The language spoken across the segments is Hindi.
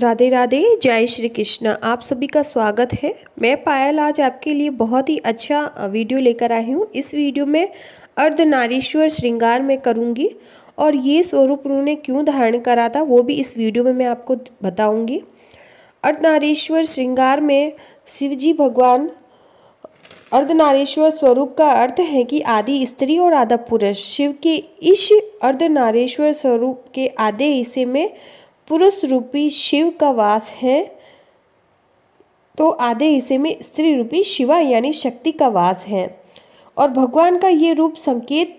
राधे राधे जय श्री कृष्णा आप सभी का स्वागत है मैं पायल आज आपके लिए बहुत ही अच्छा वीडियो लेकर आई हूँ इस वीडियो में अर्धनारीश्वर श्रृंगार में करूँगी और ये स्वरूप उन्होंने क्यों धारण करा था वो भी इस वीडियो में मैं आपको बताऊँगी अर्धनारीश्वर श्रृंगार में शिवजी भगवान अर्धनारीश्वर स्वरूप का अर्थ है कि आदि स्त्री और आधा पुरुष शिव के इस अर्धनारीश्वर स्वरूप के आधे हिस्से में पुरुष रूपी शिव का वास है तो आधे हिस्से में स्त्री रूपी शिवा यानी शक्ति का वास है और भगवान का ये रूप संकेत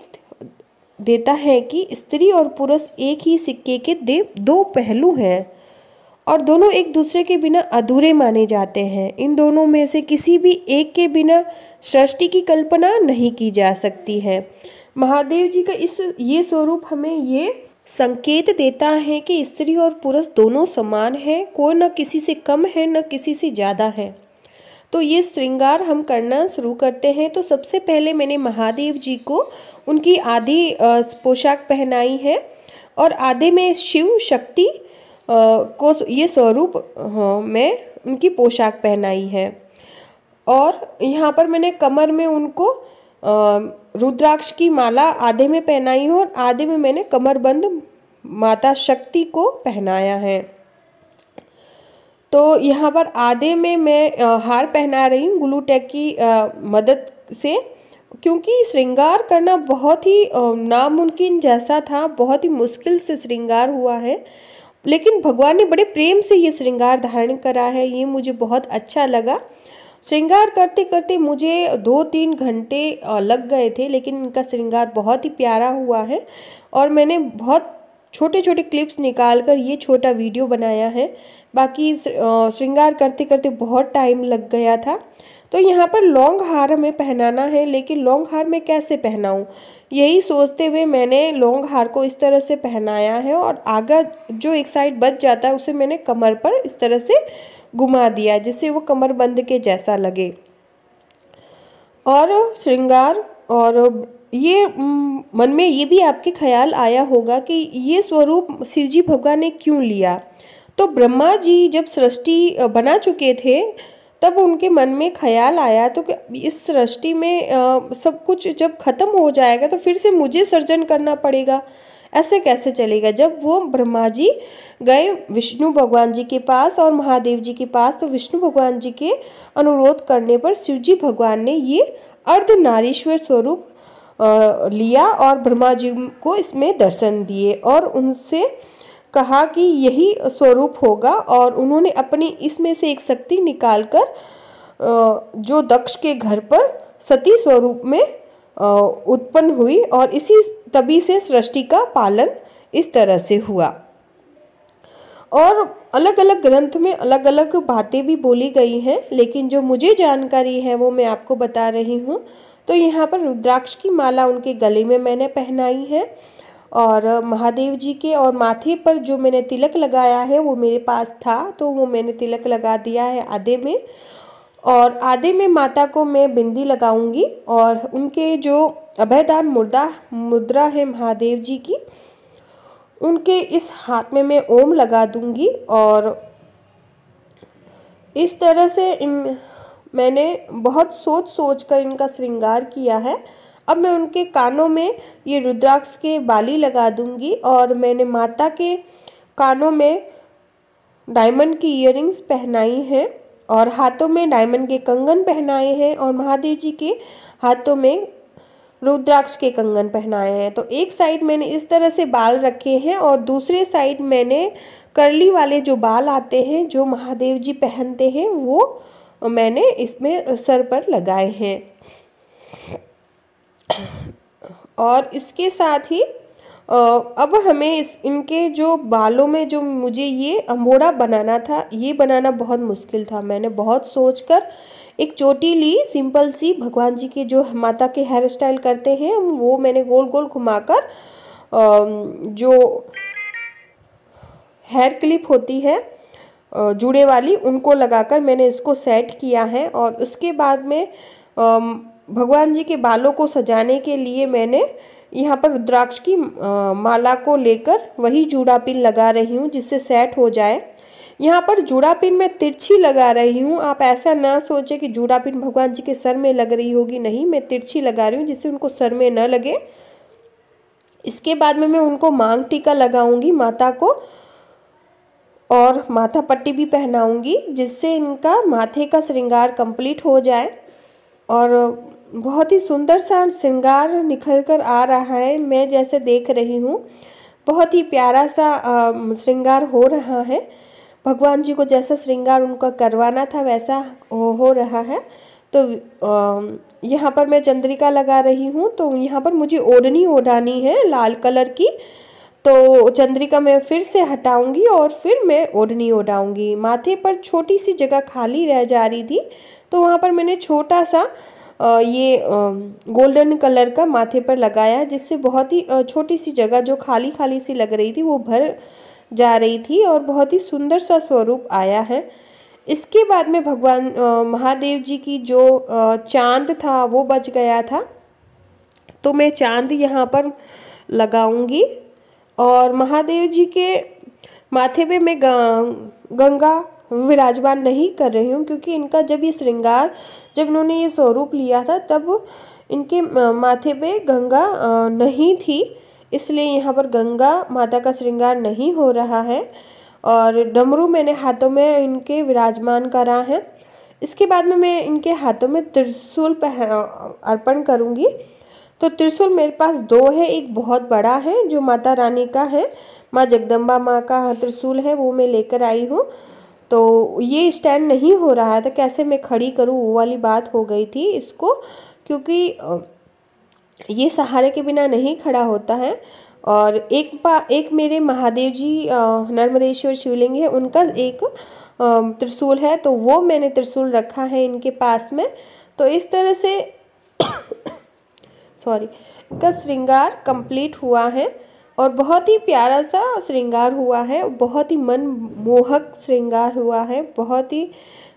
देता है कि स्त्री और पुरुष एक ही सिक्के के देव दो पहलू हैं और दोनों एक दूसरे के बिना अधूरे माने जाते हैं इन दोनों में से किसी भी एक के बिना सृष्टि की कल्पना नहीं की जा सकती है महादेव जी का इस ये स्वरूप हमें ये संकेत देता है कि स्त्री और पुरुष दोनों समान हैं कोई न किसी से कम है न किसी से ज़्यादा है तो ये श्रृंगार हम करना शुरू करते हैं तो सबसे पहले मैंने महादेव जी को उनकी आधी पोशाक पहनाई है और आधे में शिव शक्ति को ये स्वरूप हाँ, में उनकी पोशाक पहनाई है और यहाँ पर मैंने कमर में उनको रुद्राक्ष की माला आधे में पहनाई हो और आधे में मैंने कमरबंद माता शक्ति को पहनाया है तो यहाँ पर आधे में मैं हार पहना रही हूँ ग्लू टैग की मदद से क्योंकि श्रृंगार करना बहुत ही नामुमकिन जैसा था बहुत ही मुश्किल से श्रृंगार हुआ है लेकिन भगवान ने बड़े प्रेम से ये श्रृंगार धारण करा है ये मुझे बहुत अच्छा लगा श्रृंगार करते करते मुझे दो तीन घंटे लग गए थे लेकिन इनका श्रृंगार बहुत ही प्यारा हुआ है और मैंने बहुत छोटे छोटे क्लिप्स निकाल कर ये छोटा वीडियो बनाया है बाकी श्रृंगार करते करते बहुत टाइम लग गया था तो यहाँ पर लॉन्ग हार हमें पहनाना है लेकिन लॉन्ग हार मैं कैसे पहनाऊँ यही सोचते हुए मैंने लॉन्ग हार को इस तरह से पहनाया है और आगे जो एक साइड बच जाता है उसे मैंने कमर पर इस तरह से घुमा दिया जिससे वो कमर बंद के जैसा लगे और श्रृंगार और ये मन में ये भी आपके ख्याल आया होगा कि ये स्वरूप शिवजी भगवान ने क्यों लिया तो ब्रह्मा जी जब सृष्टि बना चुके थे तब उनके मन में ख्याल आया तो कि इस सृष्टि में सब कुछ जब ख़त्म हो जाएगा तो फिर से मुझे सर्जन करना पड़ेगा ऐसे कैसे चलेगा जब वो ब्रह्मा जी गए विष्णु भगवान जी के पास और महादेव जी के पास तो विष्णु भगवान जी के अनुरोध करने पर शिव जी भगवान ने ये अर्ध नारीश्वर स्वरूप लिया और ब्रह्मा जी को इसमें दर्शन दिए और उनसे कहा कि यही स्वरूप होगा और उन्होंने अपनी इसमें से एक शक्ति निकालकर जो दक्ष के घर पर सती स्वरूप में उत्पन्न हुई और इसी तभी से सृष्टि का पालन इस तरह से हुआ और अलग अलग ग्रंथ में अलग अलग बातें भी बोली गई हैं लेकिन जो मुझे जानकारी है वो मैं आपको बता रही हूँ तो यहाँ पर रुद्राक्ष की माला उनके गले में मैंने पहनाई है और महादेव जी के और माथे पर जो मैंने तिलक लगाया है वो मेरे पास था तो वो मैंने तिलक लगा दिया है आधे में और आधे में माता को मैं बिंदी लगाऊंगी और उनके जो अभयदान मुर्दा मुद्रा है महादेव जी की उनके इस हाथ में मैं ओम लगा दूंगी और इस तरह से इन मैंने बहुत सोच सोच कर इनका श्रृंगार किया है अब मैं उनके कानों में ये रुद्राक्ष के बाली लगा दूंगी और मैंने माता के कानों में डायमंड की इयर पहनाई हैं और हाथों में डायमंड के कंगन पहनाए हैं और महादेव जी के हाथों में रुद्राक्ष के कंगन पहनाए हैं तो एक साइड मैंने इस तरह से बाल रखे हैं और दूसरे साइड मैंने करली वाले जो बाल आते हैं जो महादेव जी पहनते हैं वो मैंने इसमें सर पर लगाए हैं और इसके साथ ही अब हमें इस इनके जो बालों में जो मुझे ये अम्बोड़ा बनाना था ये बनाना बहुत मुश्किल था मैंने बहुत सोच कर एक चोटी ली सिंपल सी भगवान जी के जो माता के हेयर स्टाइल करते हैं वो मैंने गोल गोल घुमाकर जो हेयर क्लिप होती है जुड़े वाली उनको लगाकर मैंने इसको सेट किया है और उसके बाद में भगवान जी के बालों को सजाने के लिए मैंने यहाँ पर रुद्राक्ष की माला को लेकर वही जूड़ा पिन लगा रही हूँ जिससे सेट हो जाए यहाँ पर जूड़ा पिन मैं तिरछी लगा रही हूँ आप ऐसा ना सोचें कि जूड़ा पिन भगवान जी के सर में लग रही होगी नहीं मैं तिरछी लगा रही हूँ जिससे उनको सर में न लगे इसके बाद में मैं उनको मांग टीका लगाऊंगी माता को और माथा पट्टी भी पहनाऊंगी जिससे इनका माथे का श्रृंगार कंप्लीट हो जाए और बहुत ही सुंदर सा श्रृंगार निखर कर आ रहा है मैं जैसे देख रही हूँ बहुत ही प्यारा सा श्रृंगार हो रहा है भगवान जी को जैसा श्रृंगार उनका करवाना था वैसा हो, हो रहा है तो यहाँ पर मैं चंद्रिका लगा रही हूँ तो यहाँ पर मुझे ओढ़नी ओढ़ानी है लाल कलर की तो चंद्रिका मैं फिर से हटाऊंगी और फिर मैं ओढ़नी ओढ़ाऊंगी माथे पर छोटी सी जगह खाली रह जा रही थी तो वहाँ पर मैंने छोटा सा ये गोल्डन कलर का माथे पर लगाया जिससे बहुत ही छोटी सी जगह जो खाली खाली सी लग रही थी वो भर जा रही थी और बहुत ही सुंदर सा स्वरूप आया है इसके बाद में भगवान महादेव जी की जो चांद था वो बच गया था तो मैं चांद यहाँ पर लगाऊंगी और महादेव जी के माथे पे मैं गंगा विराजमान नहीं कर रही हूँ क्योंकि इनका जब ये श्रृंगार जब इन्होंने ये स्वरूप लिया था तब इनके माथे पे गंगा नहीं थी इसलिए यहाँ पर गंगा माता का श्रृंगार नहीं हो रहा है और डमरू मैंने हाथों में इनके विराजमान करा है इसके बाद में मैं इनके हाथों में त्रिशूल अर्पण करूँगी तो त्रिशूल मेरे पास दो है एक बहुत बड़ा है जो माता रानी का है माँ जगदम्बा माँ का त्रिशूल है वो मैं लेकर आई हूँ तो ये स्टैंड नहीं हो रहा था तो कैसे मैं खड़ी करूँ वो वाली बात हो गई थी इसको क्योंकि ये सहारे के बिना नहीं खड़ा होता है और एक पा एक मेरे महादेव जी नर्मदेश्वर शिवलिंग है उनका एक त्रिशूल है तो वो मैंने त्रिशूल रखा है इनके पास में तो इस तरह से सॉरी इनका श्रृंगार कंप्लीट हुआ है और बहुत ही प्यारा सा श्रृंगार हुआ है बहुत ही मन मोहक श्रृंगार हुआ है बहुत ही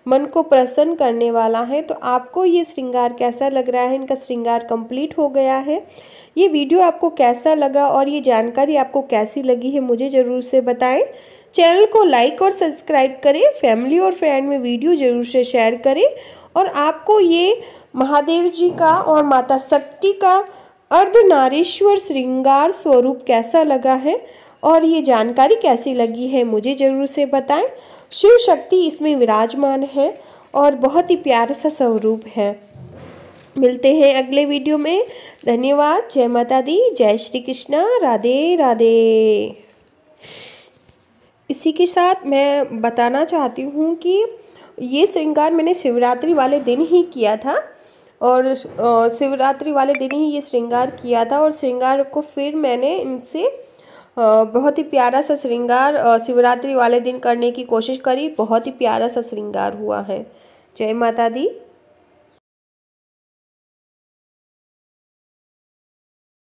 मन को प्रसन्न करने वाला है तो आपको ये श्रृंगार कैसा लग रहा है इनका श्रृंगार कंप्लीट हो गया है ये वीडियो आपको कैसा लगा और ये जानकारी आपको कैसी लगी है मुझे ज़रूर से बताएं चैनल को लाइक और सब्सक्राइब करें फैमिली और फ्रेंड में वीडियो ज़रूर से शेयर करें और आपको ये महादेव जी का और माता शक्ति का अर्धनारीश्वर श्रृंगार स्वरूप कैसा लगा है और ये जानकारी कैसी लगी है मुझे ज़रूर से बताएं शिव शक्ति इसमें विराजमान है और बहुत ही प्यारा सा स्वरूप है मिलते हैं अगले वीडियो में धन्यवाद जय माता दी जय श्री कृष्णा राधे राधे इसी के साथ मैं बताना चाहती हूँ कि ये श्रृंगार मैंने शिवरात्रि वाले दिन ही किया था और शिवरात्रि वाले दिन ही ये श्रृंगार किया था और श्रृंगार को फिर मैंने इनसे बहुत ही प्यारा सा श्रृंगार शिवरात्रि वाले दिन करने की कोशिश करी बहुत ही प्यारा सा श्रृंगार हुआ है जय माता दी